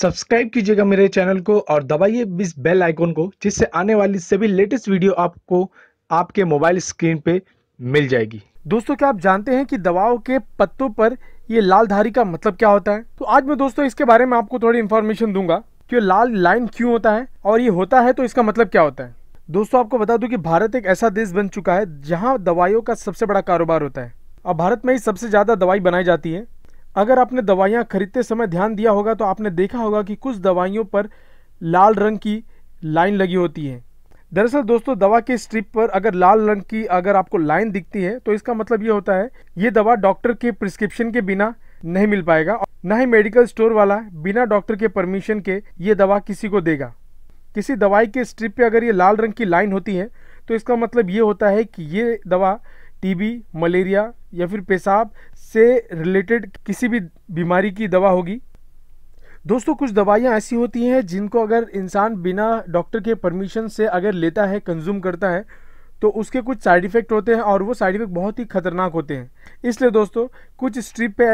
subscribe कीजिएगा मेरे channel को और दबाइए इस बेल आइकॉन को जिससे आने वाली सभी लेटेस्ट वीडियो आपको आपके मोबाइल स्क्रीन पे मिल जाएगी दोस्तों क्या आप जानते हैं कि दवाओं के पत्तों पर ये लाल धारी का मतलब क्या होता है तो आज मैं दोस्तों इसके बारे में आपको थोड़ी इन्फॉर्मेशन दूंगा कि लाल लाइन क्यों होता है और ये होता है तो इसका मतलब क्या होता है दोस्तों आपको बता दूं कि भारत एक ऐसा देश बन चुका है जहां दवाइयों का सबसे बड़ा कारोबार होता है और भारत में ही सबसे ज़्यादा दवाई बनाई जाती है अगर आपने दवाइयाँ खरीदते समय ध्यान दिया होगा तो आपने देखा होगा कि कुछ दवाइयों पर लाल रंग की लाइन लगी होती है दरअसल दोस्तों दवा के स्ट्रिप पर अगर लाल रंग की अगर आपको लाइन दिखती है तो इसका मतलब ये होता है ये दवा डॉक्टर के प्रिस्क्रिप्शन के बिना नहीं मिल पाएगा न ही मेडिकल स्टोर वाला बिना डॉक्टर के परमिशन के ये दवा किसी को देगा किसी दवाई के स्ट्रिप पे अगर ये लाल रंग की लाइन होती है तो इसका मतलब ये होता है कि ये दवा टीबी मलेरिया या फिर पेशाब से रिलेटेड किसी भी बीमारी की दवा होगी दोस्तों कुछ दवाइयाँ ऐसी होती हैं जिनको अगर इंसान बिना डॉक्टर के परमिशन से अगर लेता है कंज्यूम करता है तो उसके कुछ साइड इफ़ेक्ट होते हैं और वो साइड इफ़ेक्ट बहुत ही खतरनाक होते हैं इसलिए दोस्तों कुछ स्ट्रिप पे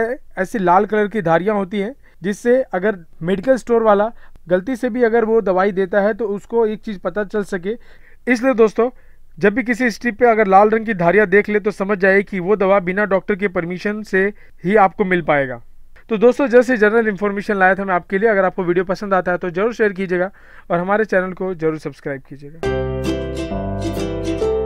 ऐसी लाल कलर की धारियाँ होती हैं जिससे अगर मेडिकल स्टोर वाला गलती से भी अगर वो दवाई देता है तो उसको एक चीज़ पता चल सके इसलिए दोस्तों जब भी किसी स्ट्रिप पे अगर लाल रंग की धारिया देख ले तो समझ जाए कि वो दवा बिना डॉक्टर के परमिशन से ही आपको मिल पाएगा तो दोस्तों जैसे जनरल इन्फॉर्मेशन लाया था मैं आपके लिए अगर आपको वीडियो पसंद आता है तो जरूर शेयर कीजिएगा और हमारे चैनल को जरूर सब्सक्राइब कीजिएगा